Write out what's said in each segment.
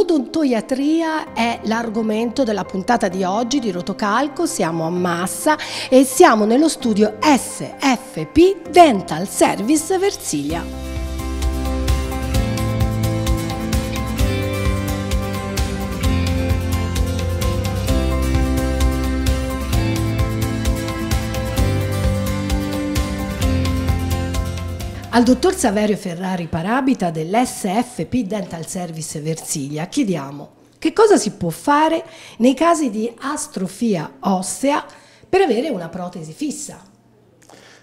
L'odontoiatria è l'argomento della puntata di oggi di Rotocalco, siamo a Massa e siamo nello studio SFP Dental Service Versilia. Al dottor Saverio Ferrari Parabita dell'SFP Dental Service Versilia chiediamo che cosa si può fare nei casi di astrofia ossea per avere una protesi fissa.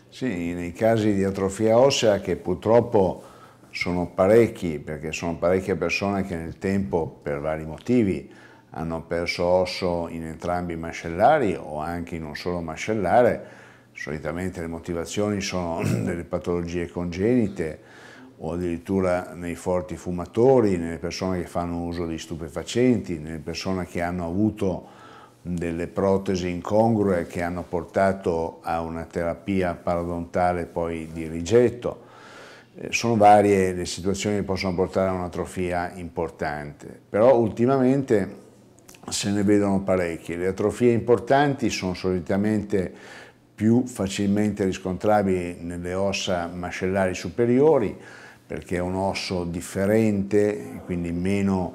Sì, nei casi di atrofia ossea che purtroppo sono parecchi, perché sono parecchie persone che nel tempo, per vari motivi, hanno perso osso in entrambi i mascellari o anche in un solo mascellare, Solitamente le motivazioni sono delle patologie congenite o addirittura nei forti fumatori, nelle persone che fanno uso di stupefacenti, nelle persone che hanno avuto delle protesi incongrue che hanno portato a una terapia parodontale poi di rigetto. Eh, sono varie le situazioni che possono portare a un'atrofia importante, però ultimamente se ne vedono parecchie. Le atrofie importanti sono solitamente più facilmente riscontrabili nelle ossa mascellari superiori, perché è un osso differente, quindi meno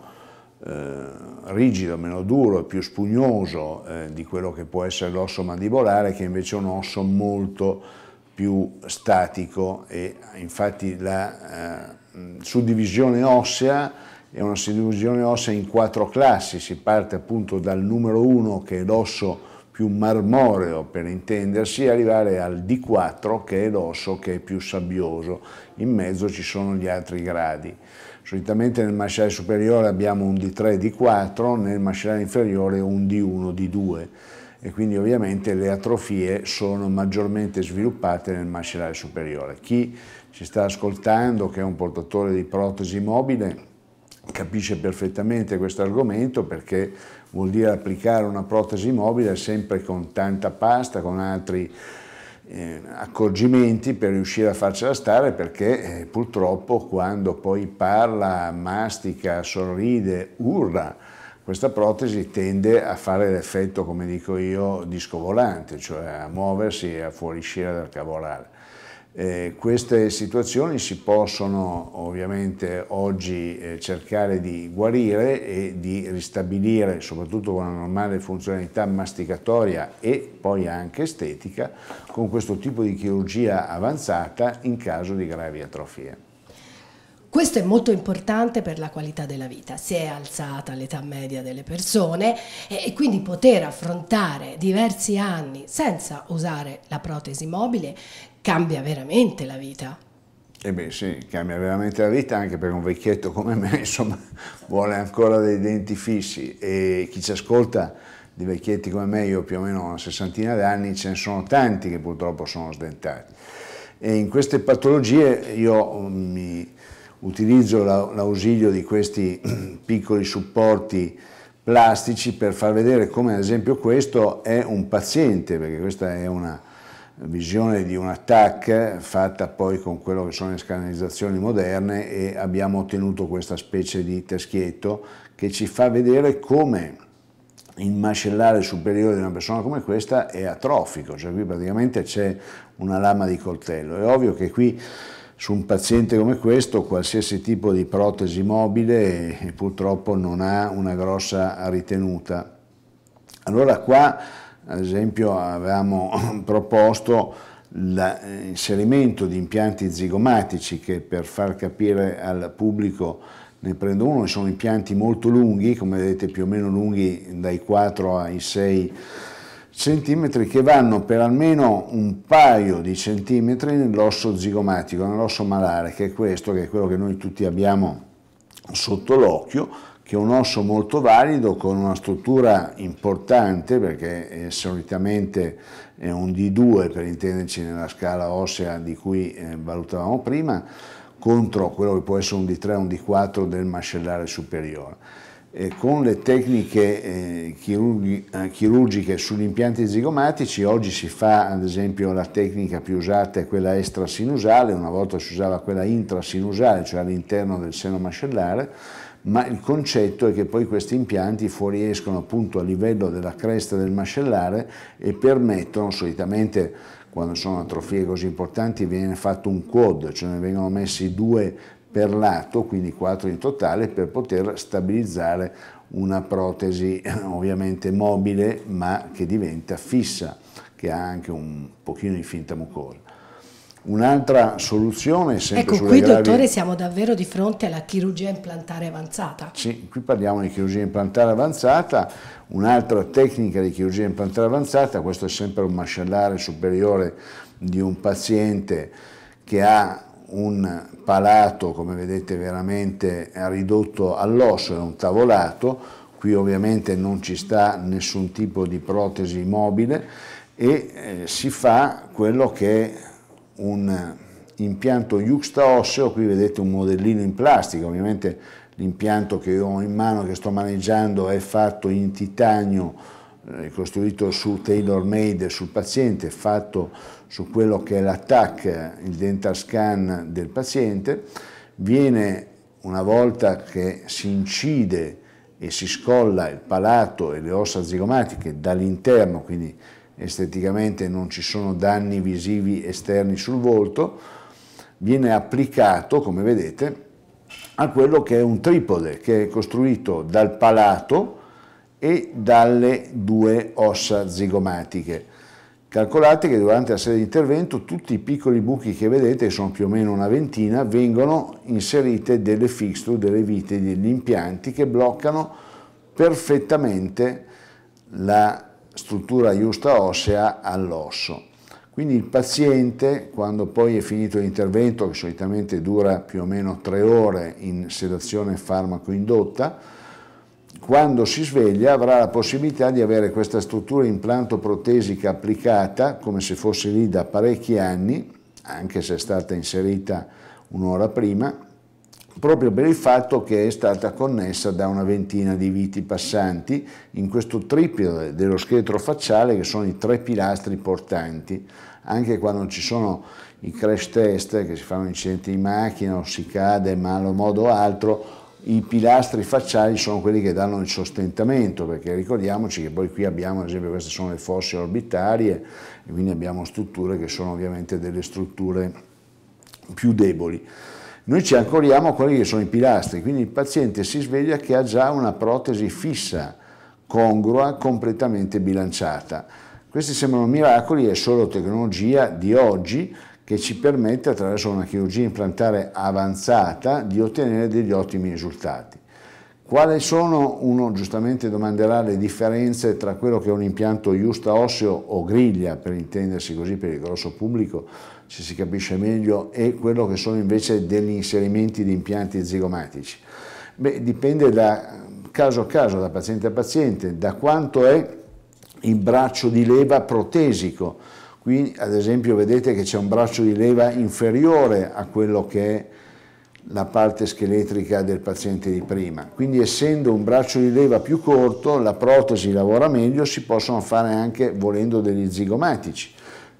eh, rigido, meno duro, più spugnoso eh, di quello che può essere l'osso mandibolare, che invece è un osso molto più statico e infatti la eh, suddivisione ossea è una suddivisione ossea in quattro classi, si parte appunto dal numero uno che è l'osso più marmoreo per intendersi, arrivare al D4 che è l'osso che è più sabbioso, in mezzo ci sono gli altri gradi. Solitamente nel mascellare superiore abbiamo un D3, D4, nel mascellare inferiore un D1, D2 e quindi ovviamente le atrofie sono maggiormente sviluppate nel mascellare superiore. Chi ci sta ascoltando, che è un portatore di protesi mobile, capisce perfettamente questo argomento perché vuol dire applicare una protesi mobile sempre con tanta pasta, con altri eh, accorgimenti per riuscire a farcela stare perché eh, purtroppo quando poi parla, mastica, sorride, urla, questa protesi tende a fare l'effetto, come dico io, disco volante, cioè a muoversi e a fuoriuscire dal cavolare. Eh, queste situazioni si possono ovviamente oggi eh, cercare di guarire e di ristabilire, soprattutto con una normale funzionalità masticatoria e poi anche estetica, con questo tipo di chirurgia avanzata in caso di gravi atrofie. Questo è molto importante per la qualità della vita, si è alzata l'età media delle persone e, quindi poter affrontare diversi anni senza usare la protesi mobile cambia veramente la vita. Eh beh sì, cambia veramente la vita anche per un vecchietto come me, insomma, vuole ancora dei denti fissi e chi ci ascolta di vecchietti come me, io più o meno una sessantina d'anni, ce ne sono tanti che purtroppo sono sdentati. E in queste patologie io mm, mi utilizzo l'ausilio di questi piccoli supporti plastici per far vedere come ad esempio questo è un paziente, perché questa è una visione di un attacco fatta poi con quello che sono le scanalizzazioni moderne e abbiamo ottenuto questa specie di teschietto che ci fa vedere come il mascellare superiore di una persona come questa è atrofico, cioè qui praticamente c'è una lama di coltello. È ovvio che qui su un paziente come questo qualsiasi tipo di protesi mobile eh, purtroppo non ha una grossa ritenuta. Allora qua ad esempio avevamo proposto l'inserimento eh, di impianti zigomatici che per far capire al pubblico ne prendo uno, sono impianti molto lunghi, come vedete più o meno lunghi dai 4 ai 6 centimetri che vanno per almeno un paio di centimetri nell'osso zigomatico, nell'osso malare, che è questo, che è quello che noi tutti abbiamo sotto l'occhio, che è un osso molto valido con una struttura importante perché è solitamente è un D2 per intenderci nella scala ossea di cui eh, valutavamo prima contro quello che può essere un D3 o un D4 del mascellare superiore. E con le tecniche eh, eh, chirurgiche sugli impianti zigomatici oggi si fa ad esempio la tecnica più usata è quella estrasinusale, una volta si usava quella intrasinusale, cioè all'interno del seno mascellare ma il concetto è che poi questi impianti fuoriescono appunto a livello della cresta del mascellare e permettono solitamente quando sono atrofie così importanti viene fatto un quad, cioè ne vengono messi due per lato, quindi quattro in totale, per poter stabilizzare una protesi ovviamente mobile ma che diventa fissa, che ha anche un pochino di finta mucosa. Un'altra soluzione sempre ecco, qui gravi... dottore siamo davvero di fronte alla chirurgia implantare avanzata. Sì, qui parliamo di chirurgia implantare avanzata, un'altra tecnica di chirurgia implantare avanzata, questo è sempre un mascellare superiore di un paziente che ha un palato, come vedete, veramente ridotto all'osso, è un tavolato, qui ovviamente non ci sta nessun tipo di protesi mobile e eh, si fa quello che un eh, impianto osseo, qui vedete un modellino in plastica, ovviamente l'impianto che ho in mano, che sto maneggiando, è fatto in titanio, eh, costruito su tailor made sul paziente, fatto su quello che è l'attack, il dental scan del paziente, viene una volta che si incide e si scolla il palato e le ossa zigomatiche dall'interno, quindi esteticamente non ci sono danni visivi esterni sul volto, viene applicato, come vedete, a quello che è un tripode che è costruito dal palato e dalle due ossa zigomatiche. Calcolate che durante la serie di intervento tutti i piccoli buchi che vedete, sono più o meno una ventina, vengono inserite delle fixture, delle vite, degli impianti che bloccano perfettamente la struttura giusta ossea all'osso. Quindi il paziente, quando poi è finito l'intervento, che solitamente dura più o meno tre ore in sedazione farmaco-indotta, quando si sveglia avrà la possibilità di avere questa struttura implanto-protesica applicata, come se fosse lì da parecchi anni, anche se è stata inserita un'ora prima, proprio per il fatto che è stata connessa da una ventina di viti passanti in questo triplo dello scheletro facciale che sono i tre pilastri portanti. Anche quando ci sono i crash test, che si fanno incidenti in macchina o si cade malo modo o altro, i pilastri facciali sono quelli che danno il sostentamento, perché ricordiamoci che poi qui abbiamo, ad esempio, queste sono le fosse orbitarie, e quindi abbiamo strutture che sono ovviamente delle strutture più deboli. Noi ci ancoriamo a quelli che sono i pilastri, quindi il paziente si sveglia che ha già una protesi fissa, congrua, completamente bilanciata. Questi sembrano miracoli, è solo tecnologia di oggi che ci permette attraverso una chirurgia implantare avanzata di ottenere degli ottimi risultati. Quali sono, uno giustamente domanderà le differenze tra quello che è un impianto justa osseo o griglia, per intendersi così per il grosso pubblico, se si capisce meglio, e quello che sono invece degli inserimenti di impianti zigomatici? Beh, dipende da caso a caso, da paziente a paziente, da quanto è il braccio di leva protesico. Qui ad esempio vedete che c'è un braccio di leva inferiore a quello che è la parte scheletrica del paziente di prima. Quindi essendo un braccio di leva più corto, la protesi lavora meglio, si possono fare anche volendo degli zigomatici.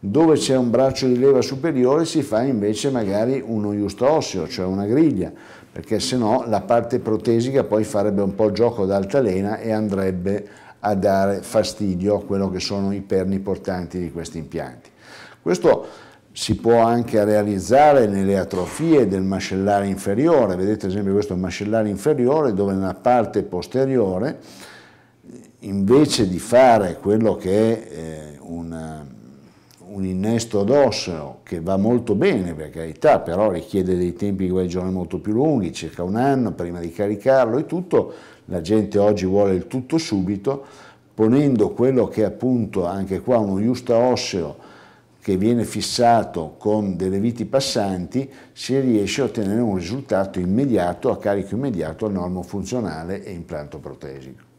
Dove c'è un braccio di leva superiore si fa invece magari uno justo osseo, cioè una griglia, perché se no la parte protesica poi farebbe un po' gioco d'altalena e andrebbe a dare fastidio a quello che sono i perni portanti di questi impianti. Questo si può anche realizzare nelle atrofie del mascellare inferiore, vedete ad esempio questo mascellare inferiore dove nella parte posteriore invece di fare quello che è eh, una, un innesto d'osseo che va molto bene per carità, però richiede dei tempi di guarigione molto più lunghi, circa un anno prima di caricarlo e tutto, la gente oggi vuole il tutto subito, ponendo quello che è appunto anche qua uno justa osseo che viene fissato con delle viti passanti, si riesce a ottenere un risultato immediato, a carico immediato al normo funzionale e implanto protesico.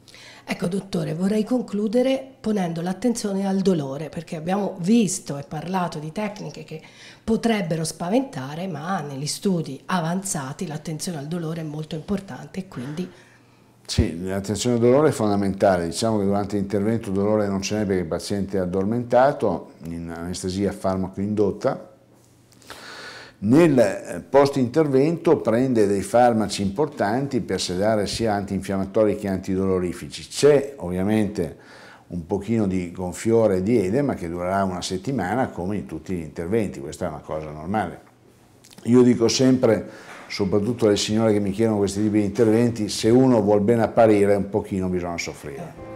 Ecco dottore, vorrei concludere ponendo l'attenzione al dolore, perché abbiamo visto e parlato di tecniche che potrebbero spaventare, ma negli studi avanzati l'attenzione al dolore è molto importante e quindi sì, l'attenzione al dolore è fondamentale, diciamo che durante l'intervento il dolore non ce n'è perché il paziente è addormentato in anestesia farmaco indotta, nel eh, post intervento prende dei farmaci importanti per sedare sia antinfiammatori che antidolorifici. C'è ovviamente un pochino di gonfiore di edema che durerà una settimana come in tutti gli interventi, questa è una cosa normale. Io dico sempre soprattutto alle signore che mi chiedono questi tipi di interventi, se uno vuol ben apparire un pochino bisogna soffrire.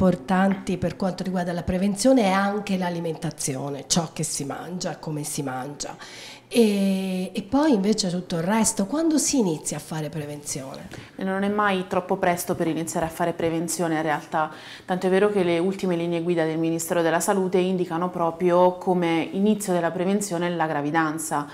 importanti per quanto riguarda la prevenzione è anche l'alimentazione, ciò che si mangia, come si mangia. E, e, poi invece tutto il resto, quando si inizia a fare prevenzione? Non è mai troppo presto per iniziare a fare prevenzione in realtà, tanto è vero che le ultime linee guida del Ministero della Salute indicano proprio come inizio della prevenzione la gravidanza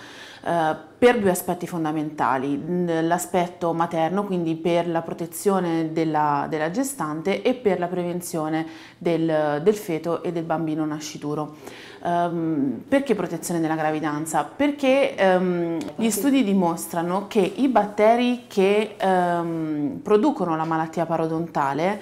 eh, per due aspetti fondamentali, l'aspetto materno, quindi per la protezione della, della gestante e per la prevenzione del, del, feto e del bambino nascituro. Um, perché protezione della gravidanza? Perché um, gli studi dimostrano che i batteri che um, producono la malattia parodontale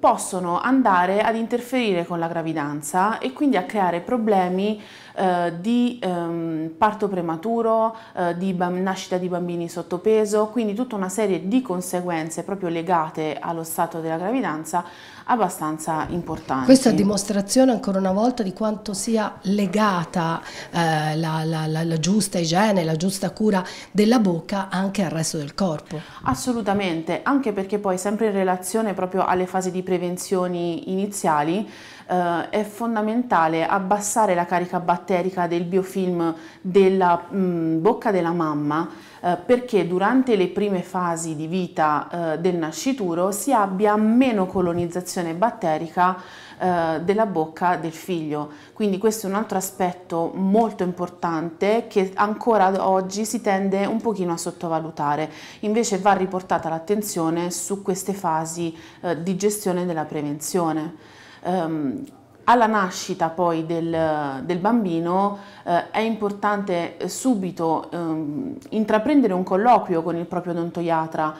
possono andare ad interferire con la gravidanza e quindi a creare problemi eh, di ehm, parto prematuro, eh, di nascita di bambini sottopeso, quindi tutta una serie di conseguenze proprio legate allo stato della gravidanza abbastanza importanti. Questa è dimostrazione ancora una volta di quanto sia legata eh, la, la, la, la, giusta igiene, la giusta cura della bocca anche al resto del corpo. Assolutamente, anche perché poi sempre in relazione proprio alle fasi di prevenzioni iniziali, eh, è fondamentale abbassare la carica batterica del biofilm della mh, mm, bocca della mamma eh, perché durante le prime fasi di vita eh, del nascituro si abbia meno colonizzazione batterica eh, della bocca del figlio. Quindi questo è un altro aspetto molto importante che ancora oggi si tende un pochino a sottovalutare. Invece va riportata l'attenzione su queste fasi eh, di gestione della prevenzione. Um, alla nascita poi del, del bambino eh, è importante eh, subito ehm, intraprendere un colloquio con il proprio odontoiatra,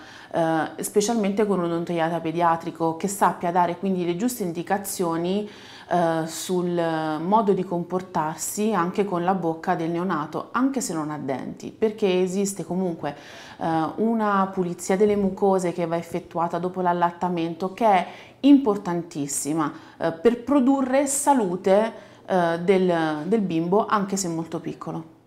eh, specialmente con un odontoiatra pediatrico che sappia dare quindi le giuste indicazioni eh, sul modo di comportarsi anche con la bocca del neonato, anche se non ha denti, perché esiste comunque eh, una pulizia delle mucose che va effettuata dopo l'allattamento che è importantissima eh, per produrre salute eh, del, del bimbo anche se molto piccolo.